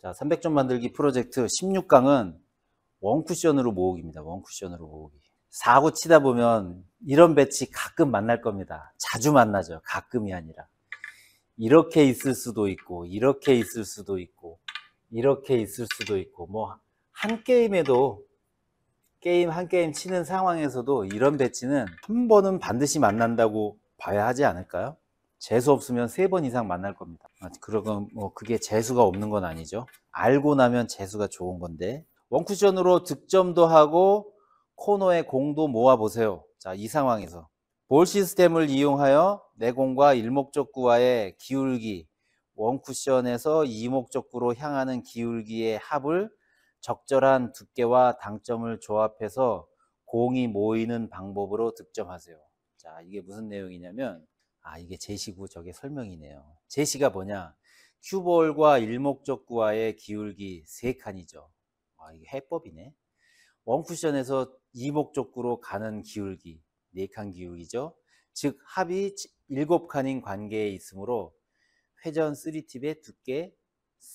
자, 300점 만들기 프로젝트 16강은 원쿠션으로 모으기입니다. 원쿠션으로 모으기. 사고 치다 보면 이런 배치 가끔 만날 겁니다. 자주 만나죠. 가끔이 아니라. 이렇게 있을 수도 있고, 이렇게 있을 수도 있고, 이렇게 있을 수도 있고, 뭐, 한 게임에도, 게임 한 게임 치는 상황에서도 이런 배치는 한 번은 반드시 만난다고 봐야 하지 않을까요? 재수 없으면 세 번 이상 만날 겁니다. 아, 그러건 뭐 그게 재수가 없는 건 아니죠. 알고 나면 재수가 좋은 건데 원쿠션으로 득점도 하고 코너에 공도 모아 보세요. 자, 이 상황에서 볼 시스템을 이용하여 내공과 일목적구와의 기울기, 원쿠션에서 이목적구로 향하는 기울기의 합을 적절한 두께와 당점을 조합해서 공이 모이는 방법으로 득점하세요. 자, 이게 무슨 내용이냐면 아 이게 제시고 저게 설명이네요 제시가 뭐냐 큐볼과 일목적구와의 기울기 3칸이죠 아 이게 해법이네 원쿠션에서 이목적구로 가는 기울기 4칸 기울기죠 즉 합이 7칸인 관계에 있으므로 회전 3팁의 두께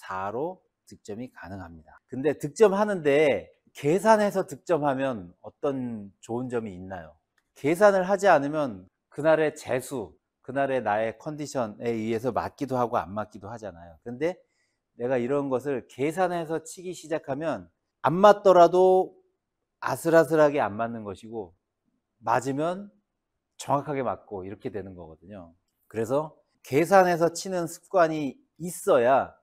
4로 득점이 가능합니다 근데 득점하는데 계산해서 득점하면 어떤 좋은 점이 있나요? 계산을 하지 않으면 그날의 재수, 그날의 나의 컨디션에 의해서 맞기도 하고 안 맞기도 하잖아요. 근데 내가 이런 것을 계산해서 치기 시작하면 안 맞더라도 아슬아슬하게 안 맞는 것이고 맞으면 정확하게 맞고 이렇게 되는 거거든요. 그래서 계산해서 치는 습관이 있어야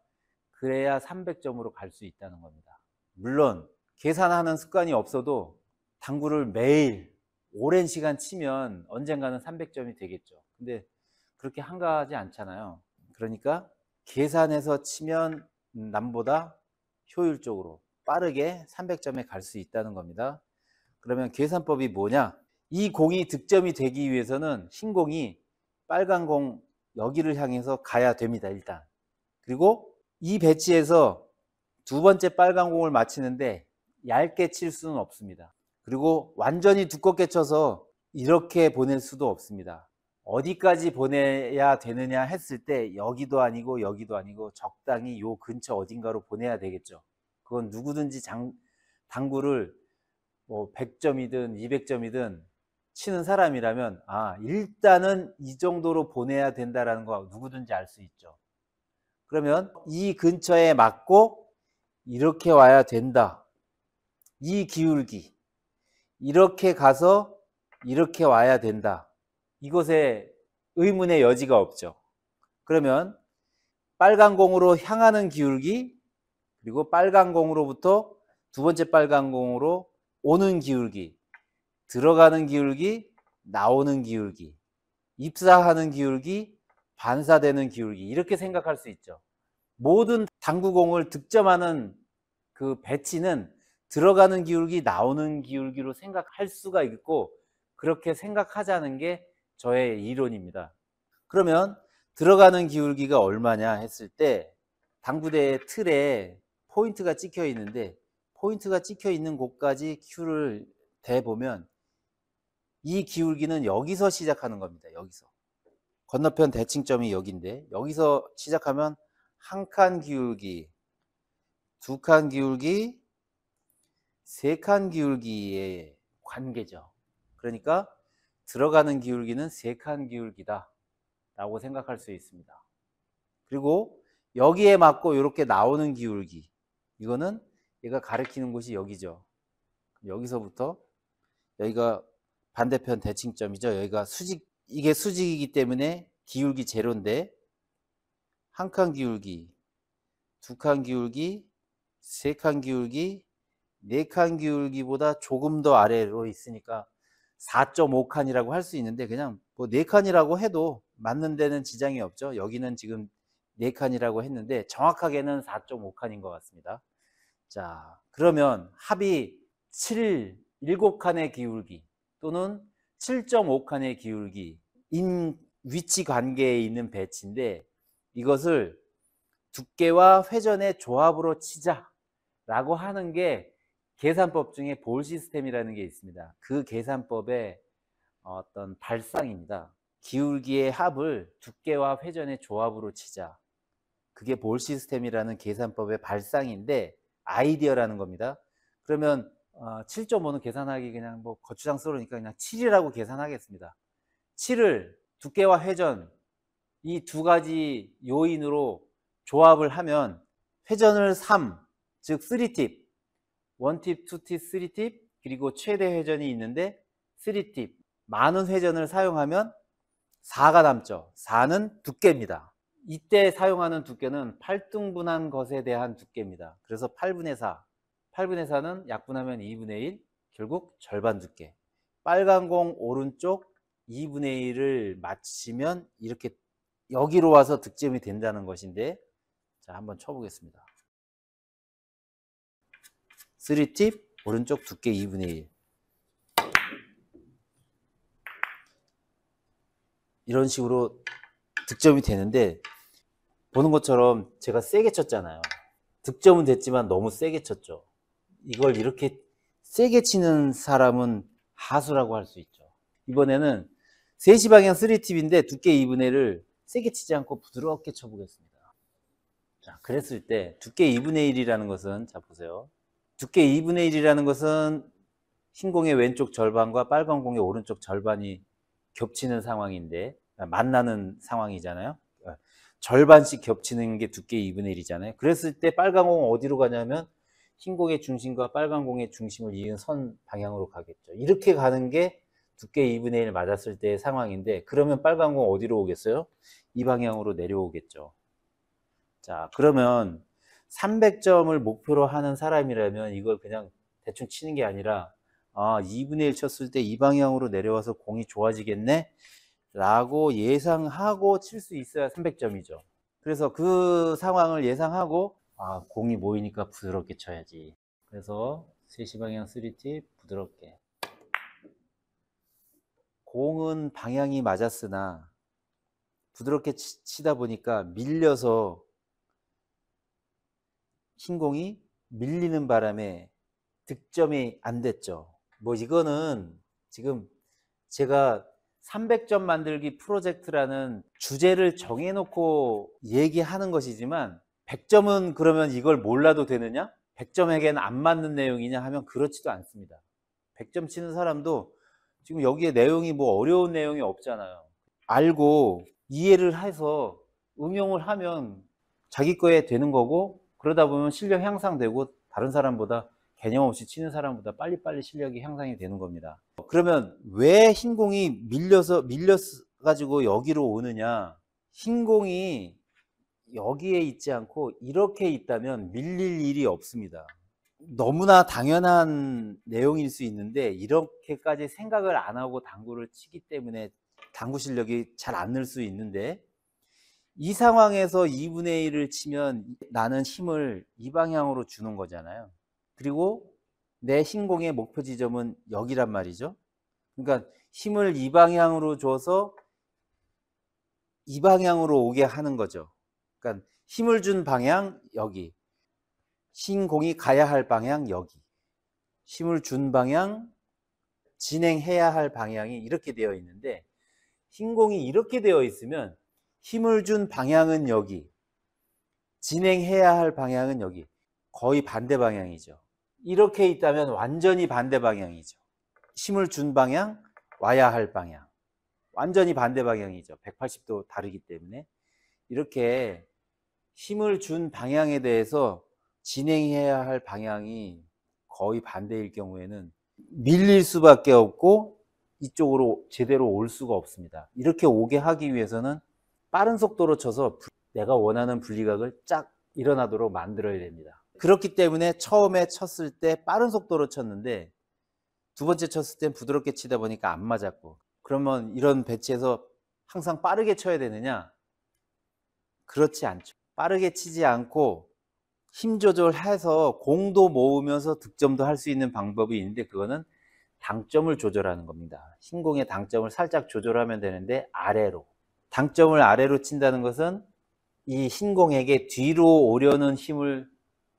그래야 300점으로 갈 수 있다는 겁니다. 물론 계산하는 습관이 없어도 당구를 매일 오랜 시간 치면 언젠가는 300점이 되겠죠. 근데 그렇게 한가하지 않잖아요. 그러니까 계산해서 치면 남보다 효율적으로 빠르게 300점에 갈 수 있다는 겁니다. 그러면 계산법이 뭐냐? 이 공이 득점이 되기 위해서는 신공이 빨간 공 여기를 향해서 가야 됩니다. 일단. 그리고 이 배치에서 두 번째 빨간 공을 맞히는데 얇게 칠 수는 없습니다. 그리고 완전히 두껍게 쳐서 이렇게 보낼 수도 없습니다. 어디까지 보내야 되느냐 했을 때 여기도 아니고 여기도 아니고 적당히 요 근처 어딘가로 보내야 되겠죠. 그건 누구든지 장, 당구를 뭐 100점이든 200점이든 치는 사람이라면 아 일단은 이 정도로 보내야 된다라는 거 누구든지 알 수 있죠. 그러면 이 근처에 맞고 이렇게 와야 된다. 이 기울기. 이렇게 가서 이렇게 와야 된다. 이것에 의문의 여지가 없죠. 그러면 빨간 공으로 향하는 기울기 그리고 빨간 공으로부터 두 번째 빨간 공으로 오는 기울기 들어가는 기울기 나오는 기울기 입사하는 기울기 반사되는 기울기 이렇게 생각할 수 있죠. 모든 당구공을 득점하는 그 배치는 들어가는 기울기, 나오는 기울기로 생각할 수가 있고 그렇게 생각하자는 게 저의 이론입니다. 그러면 들어가는 기울기가 얼마냐 했을 때 당구대의 틀에 포인트가 찍혀 있는데 포인트가 찍혀 있는 곳까지 큐를 대보면 이 기울기는 여기서 시작하는 겁니다. 여기서. 건너편 대칭점이 여기인데 여기서 시작하면 한 칸 기울기, 두 칸 기울기, 세칸 기울기의 관계죠. 그러니까 들어가는 기울기는 세칸 기울기다 라고 생각할 수 있습니다. 그리고 여기에 맞고 이렇게 나오는 기울기 이거는 얘가 가리키는 곳이 여기죠. 여기서부터 여기가 반대편 대칭점이죠. 여기가 수직 이게 수직이기 때문에 기울기 제로인데 한 칸 기울기, 두 칸 기울기, 세 칸 기울기, 4칸 기울기보다 조금 더 아래로 있으니까 4.5칸이라고 할 수 있는데 그냥 뭐 4칸이라고 해도 맞는 데는 지장이 없죠. 여기는 지금 4칸이라고 했는데 정확하게는 4.5칸인 것 같습니다. 자, 그러면 합이 7, 7칸의 기울기 또는 7.5칸의 기울기인 위치 관계에 있는 배치인데 이것을 두께와 회전의 조합으로 치자라고 하는 게 계산법 중에 볼 시스템이라는 게 있습니다. 그 계산법의 어, 어떤 발상입니다. 기울기의 합을 두께와 회전의 조합으로 치자. 그게 볼 시스템이라는 계산법의 발상인데 아이디어라는 겁니다. 그러면 7.5는 어, 계산하기 그냥 뭐 거추장스러우니까 그냥 7이라고 계산하겠습니다. 7을 두께와 회전 이 두 가지 요인으로 조합을 하면 회전을 3, 즉 3팁, 1팁, 2팁, 3팁 그리고 최대 회전이 있는데 3팁 많은 회전을 사용하면 4가 남죠. 4는 두께입니다. 이때 사용하는 두께는 8등분한 것에 대한 두께입니다. 그래서 8분의 4, 8분의 4는 약분하면 2분의 1, 결국 절반 두께. 빨간 공 오른쪽 2분의 1을 맞히면 이렇게 여기로 와서 득점이 된다는 것인데 자 한번 쳐보겠습니다. 3팁 오른쪽 두께 2분의 1 이런 식으로 득점이 되는데 보는 것처럼 제가 세게 쳤잖아요 득점은 됐지만 너무 세게 쳤죠 이걸 이렇게 세게 치는 사람은 하수라고 할 수 있죠 이번에는 3시 방향 3팁인데 두께 2분의 1을 세게 치지 않고 부드럽게 쳐보겠습니다 자 그랬을 때 두께 2분의 1이라는 것은 자 보세요 두께 2분의 1이라는 것은 흰 공의 왼쪽 절반과 빨간 공의 오른쪽 절반이 겹치는 상황인데 만나는 상황이잖아요. 어, 절반씩 겹치는 게 두께 2분의 1이잖아요. 그랬을 때 빨간 공은 어디로 가냐면 흰 공의 중심과 빨간 공의 중심을 이은 선 방향으로 가겠죠. 이렇게 가는 게 두께 2분의 1 맞았을 때의 상황인데 그러면 빨간 공 어디로 오겠어요? 이 방향으로 내려오겠죠. 자 그러면 300점을 목표로 하는 사람이라면 이걸 그냥 대충 치는 게 아니라 아, 2분의 1 쳤을 때 이 방향으로 내려와서 공이 좋아지겠네? 라고 예상하고 칠 수 있어야 300점이죠. 그래서 그 상황을 예상하고 아, 공이 모이니까 부드럽게 쳐야지. 그래서 3시 방향 3티 부드럽게. 공은 방향이 맞았으나 부드럽게 치, 치다 보니까 밀려서 신공이 밀리는 바람에 득점이 안 됐죠. 뭐 이거는 지금 제가 300점 만들기 프로젝트라는 주제를 정해놓고 얘기하는 것이지만 100점은 그러면 이걸 몰라도 되느냐? 1 0 0점에겐안 맞는 내용이냐 하면 그렇지도 않습니다. 100점 치는 사람도 지금 여기에 내용이 뭐 어려운 내용이 없잖아요. 알고 이해를 해서 응용을 하면 자기 거에 되는 거고 그러다 보면 실력 향상되고 다른 사람보다 개념 없이 치는 사람보다 빨리빨리 실력이 향상이 되는 겁니다. 그러면 왜 흰공이 밀려서 밀려 서 가지고 여기로 오느냐? 흰공이 여기에 있지 않고 이렇게 있다면 밀릴 일이 없습니다. 너무나 당연한 내용일 수 있는데 이렇게까지 생각을 안 하고 당구를 치기 때문에 당구 실력이 잘 안 늘 수 있는데 이 상황에서 2분의 1을 치면 나는 힘을 이 방향으로 주는 거잖아요. 그리고 내 신공의 목표 지점은 여기란 말이죠. 그러니까 힘을 이 방향으로 줘서 이 방향으로 오게 하는 거죠. 그러니까 힘을 준 방향 여기. 신공이 가야 할 방향 여기. 힘을 준 방향 진행해야 할 방향이 이렇게 되어 있는데 신공이 이렇게 되어 있으면 힘을 준 방향은 여기, 진행해야 할 방향은 여기. 거의 반대 방향이죠. 이렇게 있다면 완전히 반대 방향이죠. 힘을 준 방향, 와야 할 방향. 완전히 반대 방향이죠. 180도 다르기 때문에. 이렇게 힘을 준 방향에 대해서 진행해야 할 방향이 거의 반대일 경우에는 밀릴 수밖에 없고 이쪽으로 제대로 올 수가 없습니다. 이렇게 오게 하기 위해서는 빠른 속도로 쳐서 내가 원하는 분리각을 쫙 일어나도록 만들어야 됩니다. 그렇기 때문에 처음에 쳤을 때 빠른 속도로 쳤는데 두 번째 쳤을 땐 부드럽게 치다 보니까 안 맞았고 그러면 이런 배치에서 항상 빠르게 쳐야 되느냐? 그렇지 않죠. 빠르게 치지 않고 힘 조절해서 공도 모으면서 득점도 할 수 있는 방법이 있는데 그거는 당점을 조절하는 겁니다. 신공의 당점을 살짝 조절하면 되는데 아래로 당점을 아래로 친다는 것은 이 흰공에게 뒤로 오려는 힘을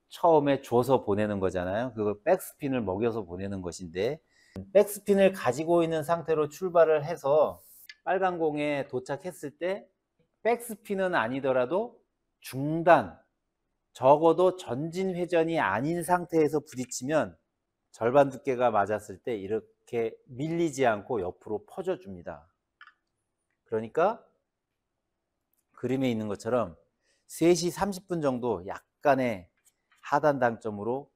처음에 줘서 보내는 거잖아요. 그걸 백스핀을 먹여서 보내는 것인데 백스핀을 가지고 있는 상태로 출발을 해서 빨간 공에 도착했을 때 백스핀은 아니더라도 중단, 적어도 전진 회전이 아닌 상태에서 부딪히면 절반 두께가 맞았을 때 이렇게 밀리지 않고 옆으로 퍼져 줍니다. 그러니까 그림에 있는 것처럼 3시 30분 정도 약간의 하단 당점으로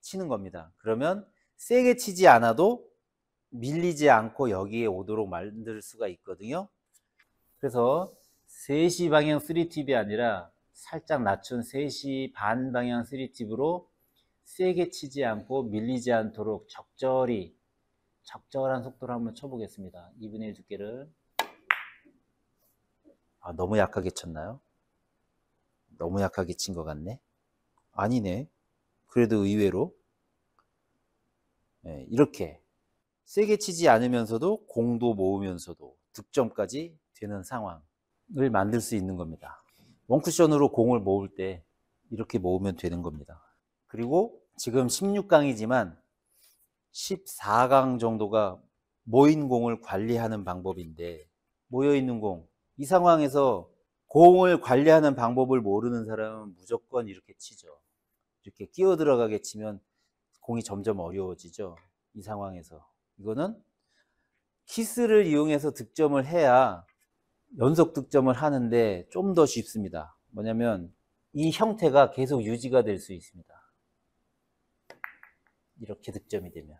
치는 겁니다. 그러면 세게 치지 않아도 밀리지 않고 여기에 오도록 만들 수가 있거든요. 그래서 3시 방향 3팁이 아니라 살짝 낮춘 3시 반 방향 3팁으로 세게 치지 않고 밀리지 않도록 적절히 적절한 속도로 한번 쳐보겠습니다. 2분의 1 두께를 아, 너무 약하게 쳤나요? 너무 약하게 친 것 같네? 아니네. 그래도 의외로. 네, 이렇게 세게 치지 않으면서도 공도 모으면서도 득점까지 되는 상황을 만들 수 있는 겁니다. 원쿠션으로 공을 모을 때 이렇게 모으면 되는 겁니다. 그리고 지금 16강이지만 14강 정도가 모인 공을 관리하는 방법인데 모여있는 공이 상황에서 공을 관리하는 방법을 모르는 사람은 무조건 이렇게 치죠. 이렇게 끼어 들어가게 치면 공이 점점 어려워지죠. 이 상황에서. 이거는 키스를 이용해서 득점을 해야 연속 득점을 하는데 좀 더 쉽습니다. 뭐냐면 이 형태가 계속 유지가 될 수 있습니다. 이렇게 득점이 되면.